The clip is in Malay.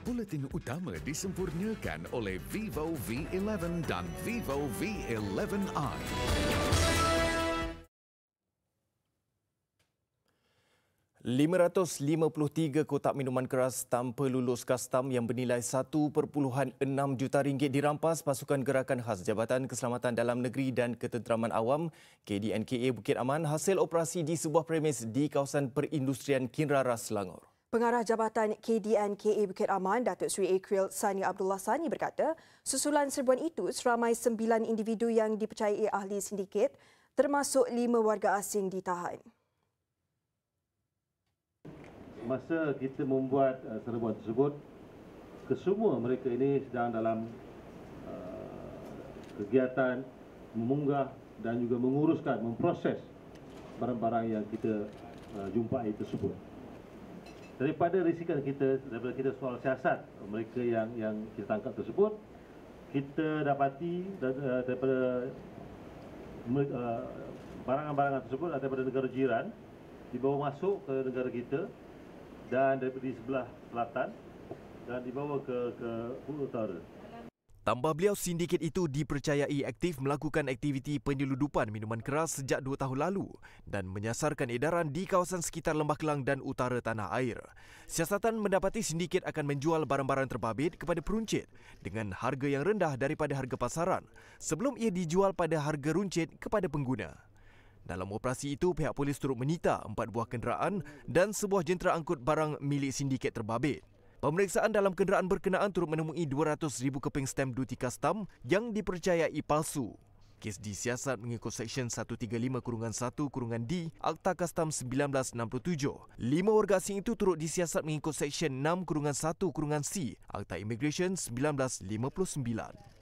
Buletin utama disempurnakan oleh Vivo V11 dan Vivo V11i. ...553 kotak minuman keras tanpa lulus kastam yang bernilai satu perpuluhan enam juta ringgit dirampas pasukan gerakan khas Jabatan Keselamatan Dalam Negeri dan Ketenteraman Awam KDNKA Bukit Aman hasil operasi di sebuah premis di kawasan perindustrian Kinrara, Selangor. Pengarah Jabatan KDNKA Bukit Aman, Datuk Sri Akril Sani Abdullah Sani berkata, susulan serbuan itu seramai sembilan individu yang dipercayai ahli sindiket termasuk lima warga asing ditahan. Masa kita membuat uh, serbuan tersebut, kesemua mereka ini sedang dalam uh, kegiatan memunggah dan juga menguruskan, memproses barang-barang yang kita uh, jumpai tersebut daripada risiko kita daripada kita soal siasat mereka yang yang kita tangkap tersebut kita dapati eh, daripada eh, barang-barang tersebut daripada negara jiran dibawa masuk ke negara kita dan daripada di sebelah selatan dan dibawa ke ke utara Tambah beliau, sindiket itu dipercayai aktif melakukan aktiviti penyeludupan minuman keras sejak dua tahun lalu dan menyasarkan edaran di kawasan sekitar Lembah Kelang dan utara tanah air. Siasatan mendapati sindiket akan menjual barang-barang terbabit kepada peruncit dengan harga yang rendah daripada harga pasaran sebelum ia dijual pada harga runcit kepada pengguna. Dalam operasi itu, pihak polis turut menyita empat buah kenderaan dan sebuah jentera angkut barang milik sindiket terbabit. Pemeriksaan dalam kenderaan berkenaan turut menemui 200,000 keping stem duty custom yang dipercayai palsu. Kes disiasat mengikut Seksyen 135-1-D Akta Kastam 1967. Lima warga asing itu turut disiasat mengikut Seksyen 6-1-C Akta Immigration 1959.